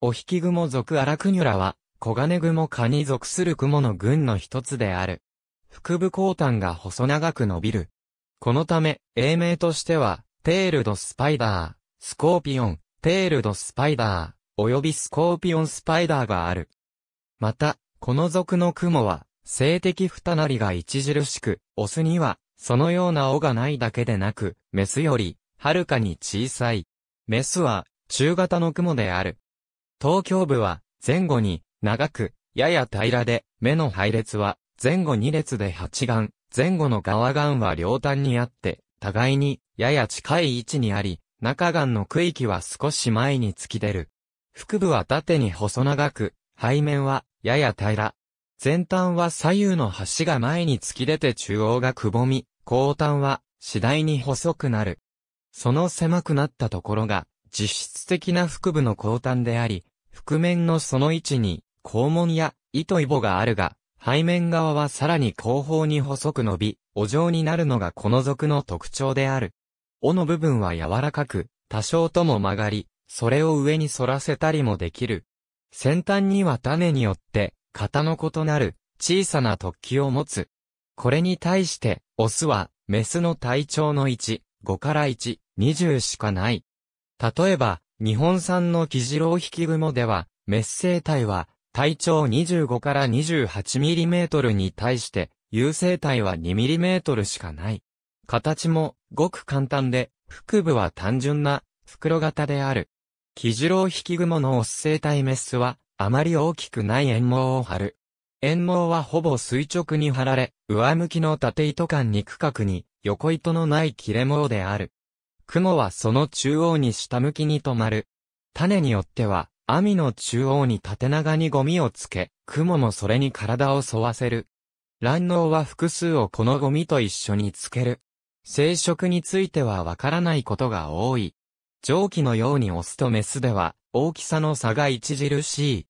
オヒキグモ属アラクニュラは、コガネグモ科に属するクモの群の一つである。腹部後端が細長く伸びる。このため、英名としては、テールドスパイダー、スコーピオン、テールドスパイダー、及びスコーピオンスパイダーがある。また、この属のクモは、性的二たなりが著しく、オスには、そのような尾がないだけでなく、メスより、はるかに小さい。メスは、中型のクモである。東京部は前後に長く、やや平らで、目の配列は前後2列で8眼、前後の側眼は両端にあって、互いにやや近い位置にあり、中眼の区域は少し前に突き出る。腹部は縦に細長く、背面はやや平ら。前端は左右の端が前に突き出て中央がくぼみ、後端は次第に細くなる。その狭くなったところが実質的な腹部の後端であり、腹面のその位置に、肛門や糸イボがあるが、背面側はさらに後方に細く伸び、お状になるのがこの属の特徴である。尾の部分は柔らかく、多少とも曲がり、それを上に反らせたりもできる。先端には種によって、型の異なる、小さな突起を持つ。これに対して、オスは、メスの体長の1、5から1、20しかない。例えば、日本産のキジロウヒキグモでは、メ滅生体は、体長25から2 8トルに対して、有生体は2トルしかない。形も、ごく簡単で、腹部は単純な、袋型である。キジロウヒキグモのオス生体メスは、あまり大きくない円毛を張る。円毛はほぼ垂直に張られ、上向きの縦糸間に区画に、横糸のない切れ毛である。雲はその中央に下向きに止まる。種によっては、網の中央に縦長にゴミをつけ、雲もそれに体を沿わせる。卵脳は複数をこのゴミと一緒につける。生殖についてはわからないことが多い。蒸気のようにオスとメスでは大きさの差が著しい。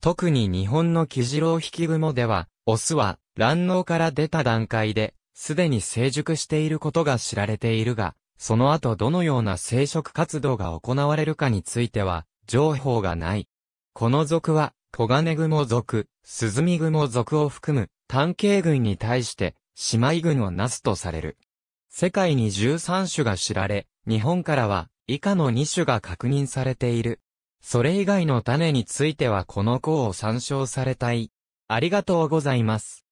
特に日本のキジロウヒキグモでは、オスは卵脳から出た段階で、すでに成熟していることが知られているが、その後どのような生殖活動が行われるかについては、情報がない。この族は、コガネグモ族、スズミグモ族を含む、単検群に対して、姉妹群をなすとされる。世界に13種が知られ、日本からは、以下の2種が確認されている。それ以外の種についてはこの項を参照されたい。ありがとうございます。